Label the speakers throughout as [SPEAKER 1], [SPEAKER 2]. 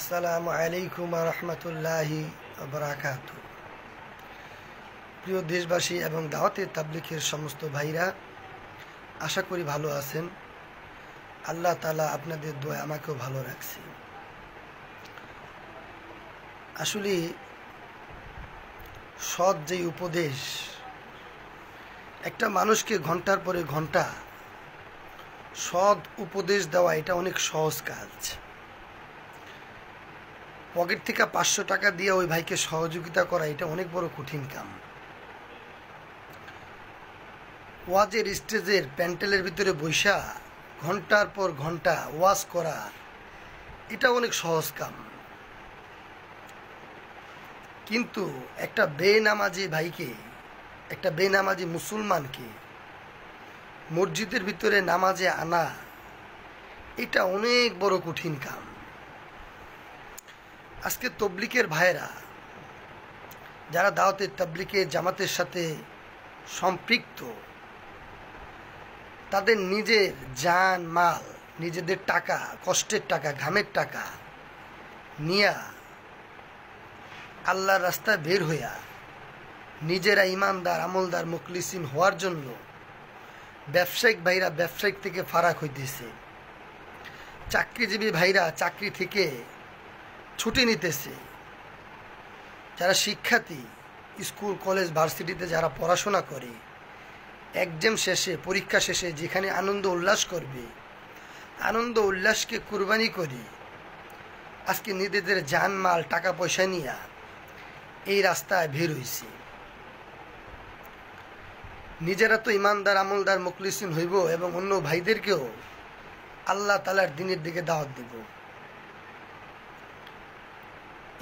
[SPEAKER 1] আসসালামু আলাইকুম রহমতুল্লাহি বরাকাত প্রিয় দেশবাসী এবং দাওয়াতে তাবলিকের সমস্ত ভাইরা আশা করি ভালো আছেন আল্লাহ তালা আপনাদের দোয়া আমাকেও ভালো রাখছে আসলে সৎ যে উপদেশ একটা মানুষকে ঘন্টার পরে ঘন্টা সৎ উপদেশ দেওয়া এটা অনেক সহজ কাজ পকেট থেকে পাঁচশো টাকা দিয়ে ওই ভাইকে সহযোগিতা করা এটা অনেক বড় কঠিন কাম ওয়াজের স্টেজের প্যান্টেলের ভিতরে বৈশা ঘন্টার পর ঘন্টা ওয়াজ করা এটা অনেক সহজ কাম কিন্তু একটা বেনামাজি ভাইকে একটা বেনামাজি মুসলমানকে মসজিদের ভিতরে নামাজে আনা এটা অনেক বড় কঠিন কাম আজকে তবলিকের ভাইয়েরা যারা দাওয়াতে তবলিকে জামাতের সাথে সম্পৃক্ত তাদের নিজের যান মাল নিজেদের টাকা কষ্টের টাকা ঘামের টাকা নিয়া আল্লাহর রাস্তায় বের হইয়া নিজেরা ইমানদার আমলদার মুকলিসিন হওয়ার জন্য ব্যবসায়িক ভাইরা ব্যবসায়িক থেকে ফারাক হইতেছে চাকরিজীবী ভাইরা চাকরি থেকে ছুটি নিতেছে যারা শিক্ষার্থী স্কুল কলেজ ভার্সিটিতে যারা পড়াশোনা করে একজাম শেষে পরীক্ষা শেষে যেখানে আনন্দ উল্লাস করবে আনন্দ উল্লাসকে কুরবানি করি আজকে নিজেদের জানমাল টাকা পয়সা নিয়ে এই রাস্তায় ভিড় হয়েছে নিজেরা তো ইমানদার আমলদার মুকলিসিন হইব এবং অন্য ভাইদেরকেও আল্লাহ তালার দিনের দিকে দাওয়াত দেব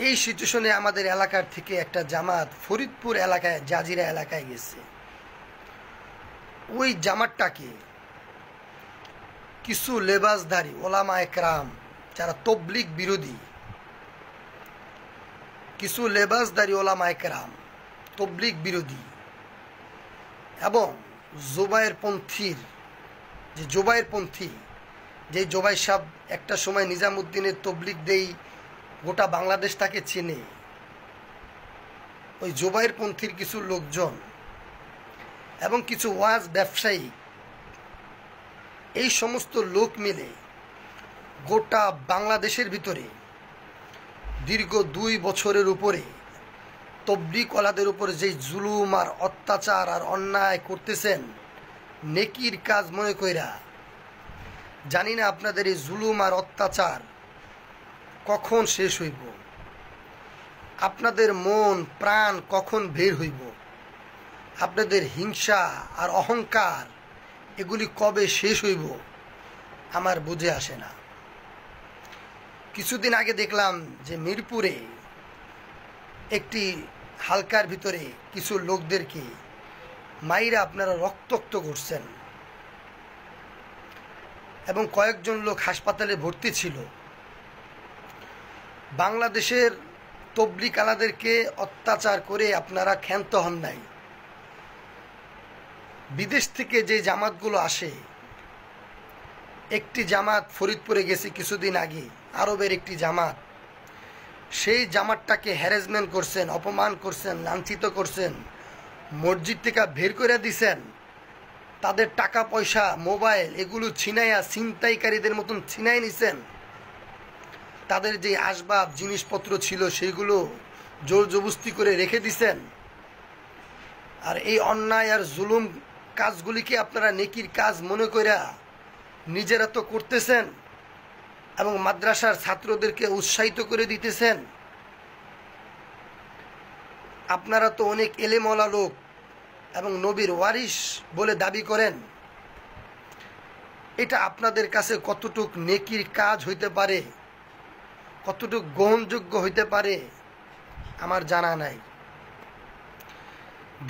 [SPEAKER 1] এই সিচুয়েশনে আমাদের এলাকার থেকে একটা জামাত ফরিদপুর এলাকায় জাজিরা এলাকায় গেছে ওই জামাতটাকে কিছু লেবাসধারী ওলামা একরাম যারা তবলিক বিরোধী কিছু লেবাসধারী ওলামা একরাম তবলিক বিরোধী এবং জোবায়ের পন্থীর যে জোবায়ের পন্থী যে জোবাই সাহ একটা সময় নিজামুদ্দিনের তবলিক দেই গোটা বাংলাদেশ তাকে চেনে ওই জোবাইর পন্থীর কিছু লোকজন এবং কিছু ওয়াজ ব্যবসায়ী এই সমস্ত লোক মিলে গোটা বাংলাদেশের ভিতরে দীর্ঘ দুই বছরের উপরে কলাদের উপর যে জুলুম আর অত্যাচার আর অন্যায় করতেছেন নেকির কাজ মনে কইরা জানি না আপনাদের এই জুলুম আর অত্যাচার কখন শেষ হইব আপনাদের মন প্রাণ কখন বের হইব আপনাদের হিংসা আর অহংকার এগুলি কবে শেষ হইব আমার বুঝে আসে না কিছুদিন আগে দেখলাম যে মিরপুরে একটি হালকার ভিতরে কিছু লোকদেরকে মাইরা আপনারা রক্তক্ত করছেন এবং কয়েকজন লোক হাসপাতালে ভর্তি ছিল বাংলাদেশের তবলিকালাদেরকে অত্যাচার করে আপনারা ক্ষান্ত হন নাই বিদেশ থেকে যে জামাতগুলো আসে একটি জামাত ফরিদপুরে গেছি কিছুদিন আগে আরবের একটি জামাত সেই জামাতটাকে হ্যারাসমেন্ট করছেন অপমান করছেন লাঞ্ছিত করছেন মসজিদ থেকে বের করে দিছেন তাদের টাকা পয়সা মোবাইল এগুলো ছিনাইয়া ছিনতাইকারীদের মতন ছিনাই নিছেন তাদের যে আসবাব জিনিসপত্র ছিল সেগুলো জোর জবস্তি করে রেখে দিছেন আর এই অন্যায় আর জুলুম কাজগুলিকে আপনারা নেকির কাজ মনে কইরা নিজেরা তো করতেছেন এবং মাদ্রাসার ছাত্রদেরকে উৎসাহিত করে দিতেছেন আপনারা তো অনেক এলেমলা লোক এবং নবীর ওয়ারিস বলে দাবি করেন এটা আপনাদের কাছে কতটুক নেকির কাজ হইতে পারে কতটুকু গ্রহণযোগ্য হইতে পারে আমার জানা নাই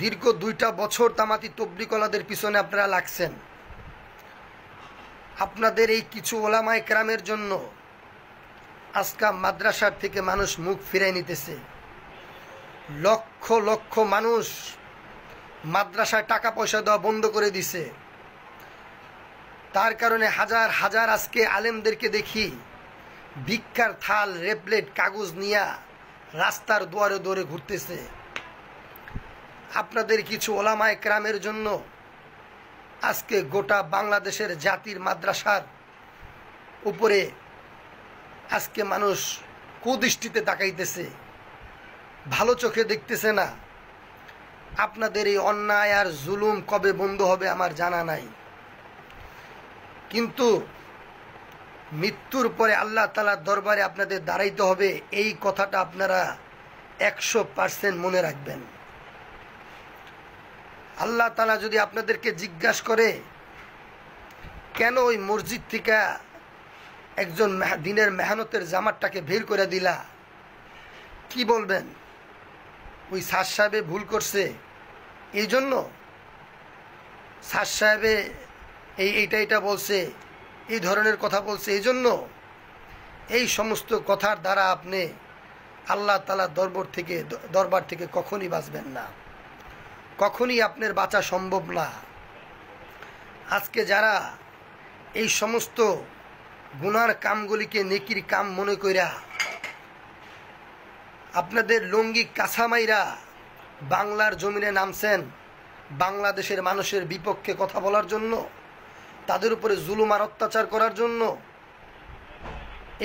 [SPEAKER 1] দীর্ঘ দুইটা বছর তামাতি তবলিকলাদের পিছনে আপনারা লাগছেন আপনাদের এই কিছু ওলামায় ক্রামের জন্য আজকা মাদ্রাসার থেকে মানুষ মুখ ফিরাই নিতেছে লক্ষ লক্ষ মানুষ মাদ্রাসায় টাকা পয়সা দেওয়া বন্ধ করে দিছে তার কারণে হাজার হাজার আজকে আলেমদেরকে দেখি ভিক্ষার থাল রেপলেট কাগজ নিয়া রাস্তার দুয়ারে দৌড়ে ঘুরতেছে আপনাদের কিছু ওলামায় ক্রামের জন্য আজকে গোটা বাংলাদেশের জাতির মাদ্রাসার উপরে আজকে মানুষ কুদৃষ্টিতে তাকাইতেছে ভালো চোখে দেখতেছে না আপনাদের এই অন্যায় আর জুলুম কবে বন্ধ হবে আমার জানা নাই কিন্তু মৃত্যুর পরে আল্লাহ তালার দরবারে আপনাদের দাঁড়াইতে হবে এই কথাটা আপনারা একশো পার্সেন্ট মনে রাখবেন আল্লাহ তালা যদি আপনাদেরকে জিজ্ঞাসা করে কেন ওই মসজিদ থেকে একজন দিনের মেহনতের জামাতটাকে বের করে দিলা কি বলবেন ওই সার সাহেবে ভুল করছে এই জন্য সার সাহেবে এই এইটা এটা বলছে এই ধরনের কথা বলছে এই জন্য এই সমস্ত কথার দ্বারা আপনি আল্লাহ তালা দরবার থেকে দরবার থেকে কখনই বাঁচবেন না কখনই আপনার বাঁচা সম্ভব না আজকে যারা এই সমস্ত গুনার কামগুলিকে নেকির কাম মনে কইরা আপনাদের লঙ্গি কাছামাইরা বাংলার জমিনে নামছেন বাংলাদেশের মানুষের বিপক্ষে কথা বলার জন্য তাদের উপরে জুলুম আর অত্যাচার করার জন্য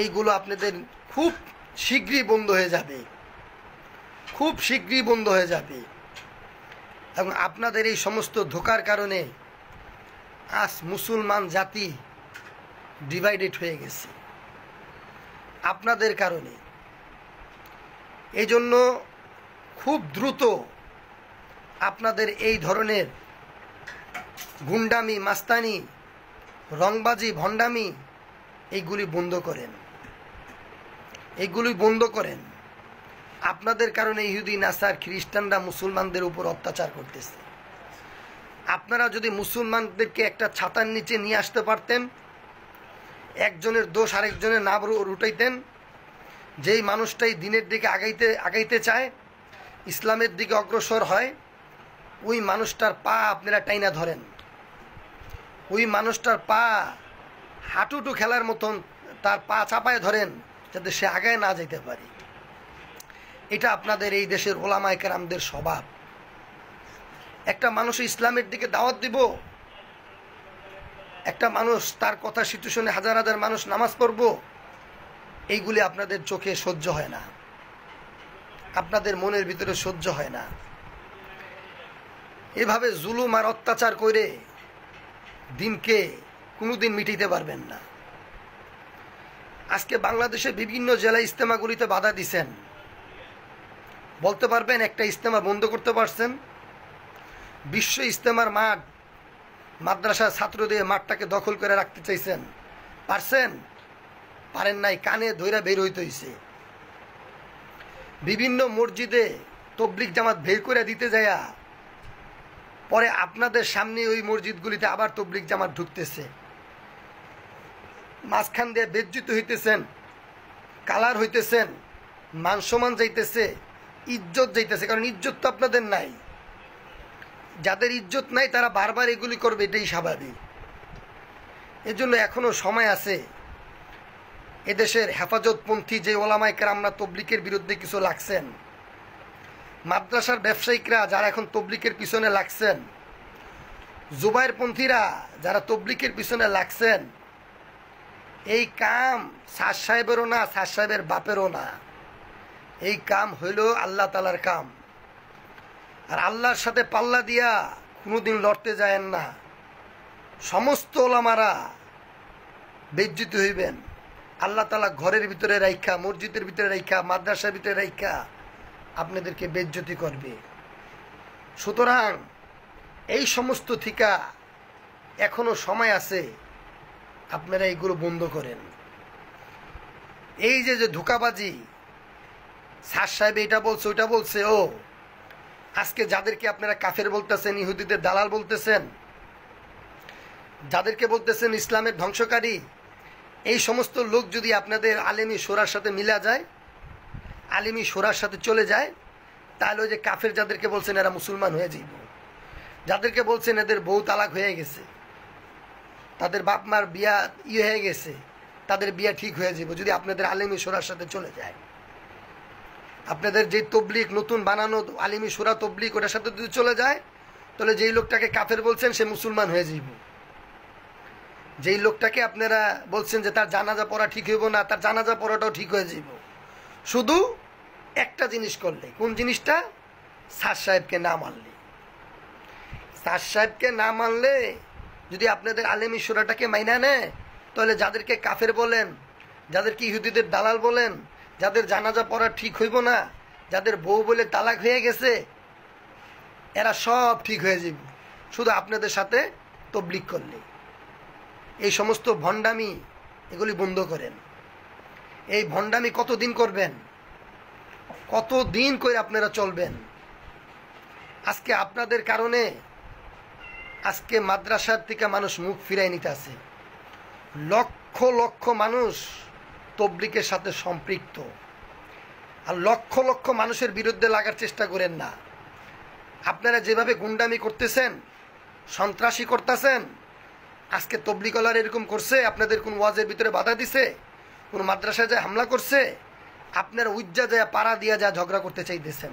[SPEAKER 1] এইগুলো আপনাদের খুব শীঘ্রই বন্ধ হয়ে যাবে খুব শীঘ্রই বন্ধ হয়ে যাবে এবং আপনাদের এই সমস্ত ধোকার কারণে আজ মুসলমান জাতি ডিভাইডেড হয়ে গেছে আপনাদের কারণে এই জন্য খুব দ্রুত আপনাদের এই ধরনের গুন্ডামি মাস্তানি রংবাজি ভণ্ডামি এইগুলি বন্ধ করেন এইগুলি বন্ধ করেন আপনাদের কারণে ইহুদি নাসার খ্রিস্টানরা মুসলমানদের উপর অত্যাচার করতেছে আপনারা যদি মুসলমানদেরকে একটা ছাতার নিচে নিয়ে আসতে পারতেন একজনের দোষ আরেকজনের না রুটাইতেন যেই মানুষটাই দিনের দিকে আগাইতে আগাইতে চায় ইসলামের দিকে অগ্রসর হয় ওই মানুষটার পা আপনারা টাইনা ধরেন ওই মানুষটার পা হাঁটুটু খেলার মতন তার পা চাপায় ধরেন যাতে সে আগায় না যেতে পারে এটা আপনাদের এই দেশের ওলামায়কেরামদের স্বভাব একটা মানুষ ইসলামের দিকে দাওয়াত দিব একটা মানুষ তার কথা সিচুয়েশনে হাজার হাজার মানুষ নামাজ পড়ব এইগুলি আপনাদের চোখে সহ্য হয় না আপনাদের মনের ভিতরে সহ্য হয় না এভাবে জুলুম আর অত্যাচার করে দিনকে কোনোদিন মিটিতে পারবেন না আজকে বাংলাদেশের বিভিন্ন জেলায় ইস্তেমাগুলিতে বাধা দিছেন বলতে পারবেন একটা ইস্তেমা বন্ধ করতে পারছেন বিশ্ব ইস্তেমার মাঠ মাদ্রাসা ছাত্র দিয়ে মাঠটাকে দখল করে রাখতে চাইছেন পারছেন পারেন নাই কানে ধৈরা বের হইতে হইছে বিভিন্ন মসজিদে তবলিক জামাত বের করে দিতে যায়া পরে আপনাদের সামনে ওই মসজিদগুলিতে আবার তবলিক জামাত ঢুকতেছে মাঝখান দিয়ে বেজ্জিত হইতেছেন কালার হইতেছেন মানসমান যাইতেছে ইজ্জত যাইতেছে কারণ ইজ্জত তো আপনাদের নাই যাদের ইজ্জত নাই তারা বারবার এগুলি করবে এটাই স্বাভাবিক এজন্য এখনও সময় আছে এদেশের হেফাজতপন্থী যে ওলামায় আমরা তবলিকের বিরুদ্ধে কিছু লাগছেন মাদ্রাসার ব্যবসায়িকরা যারা এখন তবলিকের পিছনে লাগছেন জুবাইরপন্থীরা যারা তবলিকের পিছনে লাগছেন এই কাম সার সাহেবেরও না সার সাহেবের বাপেরও না এই কাম হইল আল্লাহ তালার কাম আর আল্লাহর সাথে পাল্লা দিয়া কোনোদিন লড়তে যায়েন না সমস্ত ওলামারা বেজ্জিত হইবেন আল্লাহ তালা ঘরের ভিতরে রাইখা মসজিদের ভিতরে রাইখা মাদ্রাসার ভিতরে রাইখা আপনাদেরকে বেজ্জতি করবে সুতরাং এই সমস্ত ঠিকা এখনও সময় আছে আপনারা এইগুলো বন্ধ করেন এই যে যে ধোকাবাজি সার সাহেব এটা বলছে ওইটা বলছে ও আজকে যাদেরকে আপনারা কাফের বলতেছেন ইহুদিদের দালাল বলতেছেন যাদেরকে বলতেছেন ইসলামের ধ্বংসকারী এই সমস্ত লোক যদি আপনাদের আলেমি সোরার সাথে মিলা যায় আলিমী সোরার সাথে চলে যায় তাহলে ওই যে কাফের যাদেরকে বলছেন এরা মুসলমান হয়ে যাইব যাদেরকে বলছেন এদের বউ তালাক হয়ে গেছে তাদের বাপ মার বিয়া ইয়ে হয়ে গেছে তাদের বিয়া ঠিক হয়ে যাবে যদি আপনাদের আলিমী সোরার সাথে চলে যায় আপনাদের যে তবলিক নতুন বানানো আলিমী সোরা তবলিক ওটার সাথে যদি চলে যায় তাহলে যেই লোকটাকে কাফের বলছেন সে মুসলমান হয়ে যাইব যেই লোকটাকে আপনারা বলছেন যে তার জানাজা পড়া ঠিক হইব না তার জানাজা পড়াটাও ঠিক হয়ে যাইব শুধু একটা জিনিস করলে কোন জিনিসটা সার সাহেবকে না মানলে স্যার সাহেবকে না মানলে যদি আপনাদের আলেম ঈশ্বরাটাকে মাইনা নেয় তাহলে যাদেরকে কাফের বলেন যাদেরকে ইহুদিদের দালাল বলেন যাদের জানাজা পড়া ঠিক হইব না যাদের বউ বলে তালাক হয়ে গেছে এরা সব ঠিক হয়ে যাবে শুধু আপনাদের সাথে তবলিক করলে এই সমস্ত ভণ্ডামি এগুলি বন্ধ করেন এই ভণ্ডামি কতদিন করবেন কতদিন করে আপনারা চলবেন আজকে আপনাদের কারণে আজকে মাদ্রাসার থেকে মানুষ মুখ ফিরাই নিতে আছে লক্ষ লক্ষ মানুষ তবলিকের সাথে সম্পৃক্ত আর লক্ষ লক্ষ মানুষের বিরুদ্ধে লাগার চেষ্টা করেন না আপনারা যেভাবে গুন্ডামি করতেছেন সন্ত্রাসী করতেছেন আজকে তবলিকলার এরকম করছে আপনাদের কোন ওয়াজের ভিতরে বাধা দিছে কোন মাদ্রাসায় যায় হামলা করছে আপনার উজ্জা দেয়া পাড়া দিয়া যা ঝগড়া করতে চাইতেছেন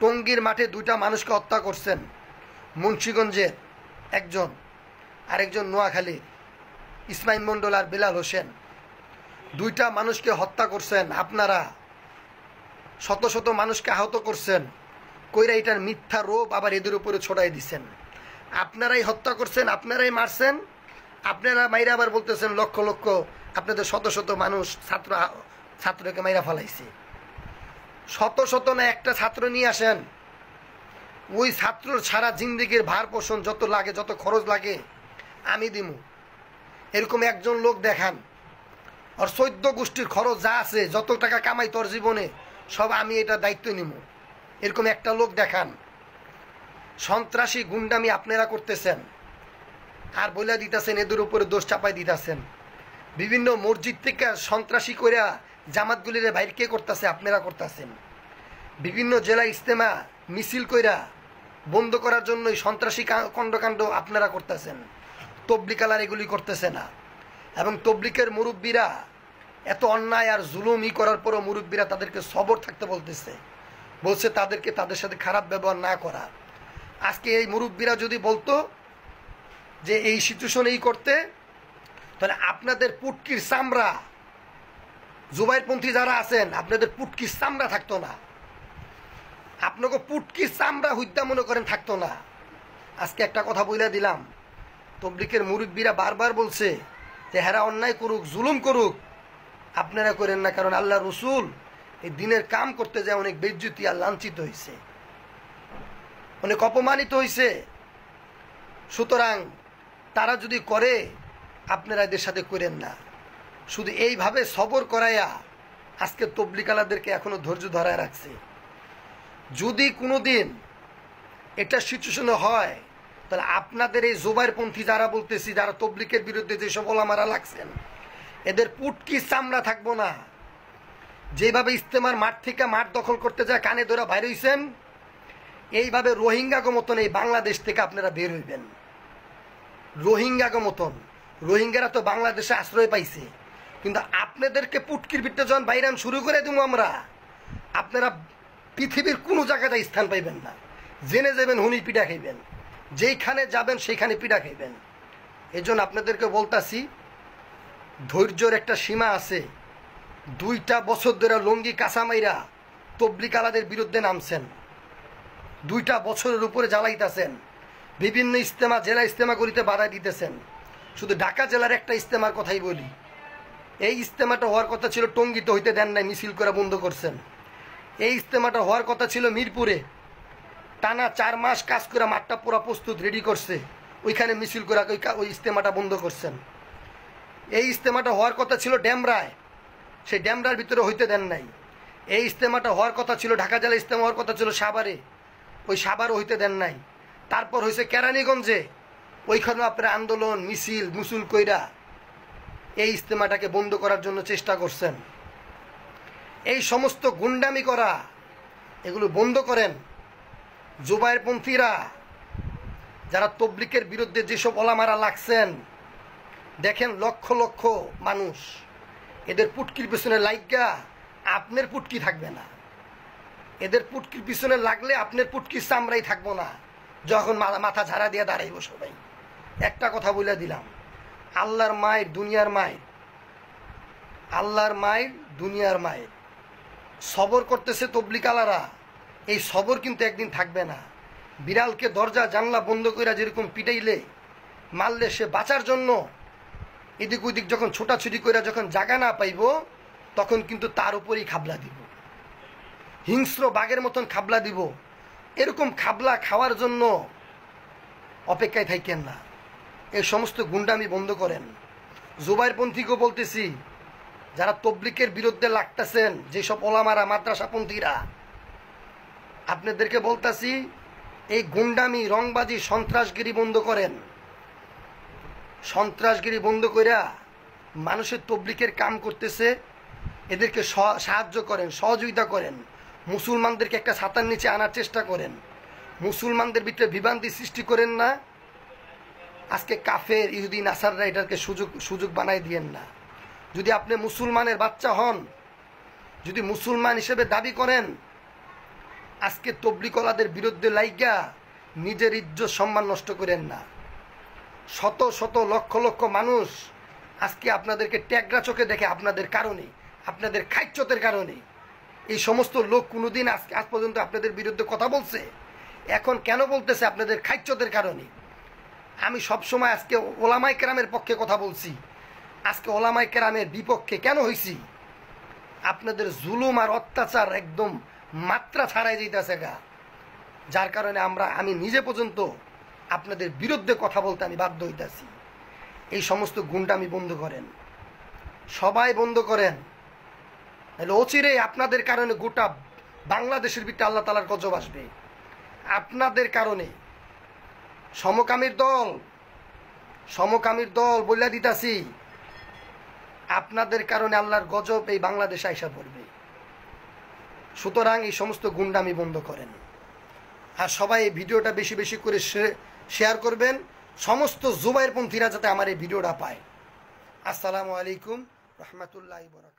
[SPEAKER 1] টঙ্গীর মাঠে দুইটা মানুষকে হত্যা করছেন মুন্সীগঞ্জের একজন আরেকজন নোয়াখালী ইসমাইল মণ্ডল আর বেলাল হোসেন দুইটা মানুষকে হত্যা করছেন আপনারা শত শত মানুষকে আহত করছেন কইরা এটার মিথ্যা রোপ আবার এদের উপরে ছড়াই দিছেন আপনারাই হত্যা করছেন আপনারাই মারছেন আপনারা মাইরা আবার বলতেছেন লক্ষ লক্ষ আপনাদের শত শত মানুষ ছাত্র ছাত্রকে মাইরা ফলাইছে শত শত না একটা ছাত্র নিয়ে আসেন ওই ছাত্রর সারা জিন্দিগির ভার পোষণ যত লাগে যত খরচ লাগে আমি দিমু এরকম একজন লোক দেখান আর চৈদ্য গোষ্ঠীর খরচ যা আছে যত টাকা কামাই তোর জীবনে সব আমি এটা দায়িত্ব নিব এরকম একটা লোক দেখান সন্ত্রাসী গুন্ডামি আপনারা করতেছেন আর বলে দিতেছেন এদের উপরে দোষ চাপাই দিতেছেন বিভিন্ন মসজিদ থেকে সন্ত্রাসী কইরা জামাতগুলিরে বাইর কে করতেছে আপনারা করতেছেন বিভিন্ন জেলা ইস্তেমা মিছিল কইরা বন্ধ করার জন্যই সন্ত্রাসী কণ্ডকাণ্ড আপনারা করতেছেন তবলিকালার এগুলি করতেছে না এবং তবলিকের মুরব্বীরা এত অন্যায় আর জুলুম ই করার পরও মুরব্বীরা তাদেরকে সবর থাকতে বলতেছে বলছে তাদেরকে তাদের সাথে খারাপ ব্যবহার না করা আজকে এই মুরব্বীরা যদি বলতো যে এই সিচুয়েশন এই করতে তাহলে আপনাদের পুটকির চামড়া জুবাইরপন্থী যারা আছেন আপনাদের পুটকির চামড়া থাকতো না আপনাকে পুটকির চামড়া হুদ্দা মনে করেন থাকতো না আজকে একটা কথা বইলা দিলাম তবলিকের মুরব্বীরা বারবার বলছে যে হেরা অন্যায় করুক জুলুম করুক আপনারা করেন না কারণ আল্লাহ রসুল এই দিনের কাম করতে যায় অনেক বেজ্যুতি আর লাঞ্ছিত হয়েছে অনেক অপমানিত হয়েছে সুতরাং তারা যদি করে আপনারা এদের সাথে করেন না শুধু এইভাবে সবর করাইয়া আজকে তবলিকালাদেরকে এখনও ধৈর্য ধরায় রাখছে যদি কোনো দিন এটা সিচুয়েশনে হয় তাহলে আপনাদের এই পন্থী যারা বলতেছি যারা তবলিকের বিরুদ্ধে যেসব ওলামারা লাগছেন এদের পুটকি চামড়া থাকবো না যেভাবে ইস্তেমার মাঠ থেকে মাঠ দখল করতে যায় কানে ধরা বাইর হইছেন এইভাবে রোহিঙ্গাগো মতন এই বাংলাদেশ থেকে আপনারা বের হইবেন রোহিঙ্গাগো মতন রোহিঙ্গারা তো বাংলাদেশে আশ্রয় পাইছে কিন্তু আপনাদেরকে পুটকির বিট্টে যখন বাইরান শুরু করে দেবো আমরা আপনারা পৃথিবীর কোনো জায়গাতে স্থান পাইবেন না জেনে যাবেন হুনি পিঠা খাইবেন যেইখানে যাবেন সেইখানে পিঠা খাইবেন এই জন্য আপনাদেরকে বলতাছি ধৈর্যর একটা সীমা আছে দুইটা বছর ধরে লঙ্গি কাঁচামাইরা তবলিকালাদের বিরুদ্ধে নামছেন দুইটা বছরের উপরে জ্বালাইতেছেন বিভিন্ন ইস্তেমা জেলা ইস্তেমা করিতে বাধা দিতেছেন শুধু ঢাকা জেলার একটা ইস্তেমার কথাই বলি এই ইস্তেমাটা হওয়ার কথা ছিল টঙ্গিতে হইতে দেন নাই মিছিল করা বন্ধ করছেন এই ইস্তেমাটা হওয়ার কথা ছিল মিরপুরে টানা চার মাস কাজ করে মাঠটা পুরা প্রস্তুত রেডি করছে ওইখানে মিছিল করে ওই ইস্তেমাটা বন্ধ করছেন এই ইস্তেমাটা হওয়ার কথা ছিল ড্যামরায় সেই ড্যামরার ভিতরে হইতে দেন নাই এই ইস্তেমাটা হওয়ার কথা ছিল ঢাকা জেলা ইস্তেমা হওয়ার কথা ছিল সাভারে ওই সাভারও হইতে দেন নাই তারপর হয়েছে কেরানীগঞ্জে ওইখানেও আপনার আন্দোলন মিছিল মুসুল কইরা এই ইস্তেমাটাকে বন্ধ করার জন্য চেষ্টা করছেন এই সমস্ত গুন্ডামি করা এগুলো বন্ধ করেন পন্থীরা যারা তবলিকের বিরুদ্ধে যেসব ওলামারা লাগছেন দেখেন লক্ষ লক্ষ মানুষ এদের পুটকির পিছনে লাইগা আপনার পুটকি থাকবে না এদের পুটকির পিছনে লাগলে আপনার পুটকির চামড়াই থাকবো না যখন মাথা ঝাড়া দিয়ে দাঁড়াইব সবাই একটা কথা বলে দিলাম আল্লাহর মায়ের দুনিয়ার মায়ের আল্লাহর মায়ের দুনিয়ার মায়ের সবর করতেছে তবলিকালারা এই সবর কিন্তু একদিন থাকবে না বিড়ালকে দরজা জানলা বন্ধ কইরা যেরকম পিটাইলে মারলে সে বাঁচার জন্য এদিক ওদিক যখন ছোটাছুটি কইরা যখন জাগা না পাইব তখন কিন্তু তার উপরেই খাবলা দিব হিংস্র বাঘের মতন খাবলা দিব এরকম খাবলা খাওয়ার জন্য অপেক্ষায় থাকেন না এই সমস্ত গুন্ডামি বন্ধ করেন পন্থীকেও বলতেছি যারা তবলিকের বিরুদ্ধে লাগতেছেন যেসব ওলামারা মাদ্রাসাপন্থীরা আপনাদেরকে বলতাছি এই গুন্ডামি রংবাজি সন্ত্রাসগিরি বন্ধ করেন সন্ত্রাসগিরি বন্ধ কইরা মানুষের তবলিকের কাম করতেছে এদেরকে সাহায্য করেন সহযোগিতা করেন মুসলমানদেরকে একটা ছাতার নিচে আনার চেষ্টা করেন মুসলমানদের ভিতরে বিভ্রান্তি সৃষ্টি করেন না আজকে কাফের ইহুদি নাসাররা এটাকে সুযোগ সুযোগ বানাই দিয়েন না যদি আপনি মুসলমানের বাচ্চা হন যদি মুসলমান হিসেবে দাবি করেন আজকে তবলিকলাদের বিরুদ্ধে লাইগা নিজের ইজ্জত সম্মান নষ্ট করেন না শত শত লক্ষ লক্ষ মানুষ আজকে আপনাদেরকে ট্যাগরা চোখে দেখে আপনাদের কারণে আপনাদের খাইচ্যতের কারণে এই সমস্ত লোক কোনোদিন আজকে আজ পর্যন্ত আপনাদের বিরুদ্ধে কথা বলছে এখন কেন বলতেছে আপনাদের খাইচ্যতের কারণে আমি সবসময় আজকে ওলামাই কেরামের পক্ষে কথা বলছি আজকে ওলামাই কেরামের বিপক্ষে কেন হয়েছি আপনাদের জুলুম আর অত্যাচার একদম মাত্রা ছাড়াই যেতেছে গা যার কারণে আমরা আমি নিজে পর্যন্ত আপনাদের বিরুদ্ধে কথা বলতে আমি বাধ্য হইতাছি এই সমস্ত গুণটা আমি বন্ধ করেন সবাই বন্ধ করেন তাহলে অচিরে আপনাদের কারণে গোটা বাংলাদেশের ভিতরে আল্লাহ তালার গজব আসবে আপনাদের কারণে সমকামীর দল সমকামীর দল বলিয়া দিতাছি আপনাদের কারণে আল্লাহর গজব এই বাংলাদেশে আইসা পড়বে সুতরাং এই সমস্ত গুন্ডামি বন্ধ করেন আর সবাই এই ভিডিওটা বেশি বেশি করে শেয়ার করবেন সমস্ত পন্থীরা যাতে আমার এই ভিডিওটা পায় আসসালামু আলাইকুম রহমতুল্লাহ বরাক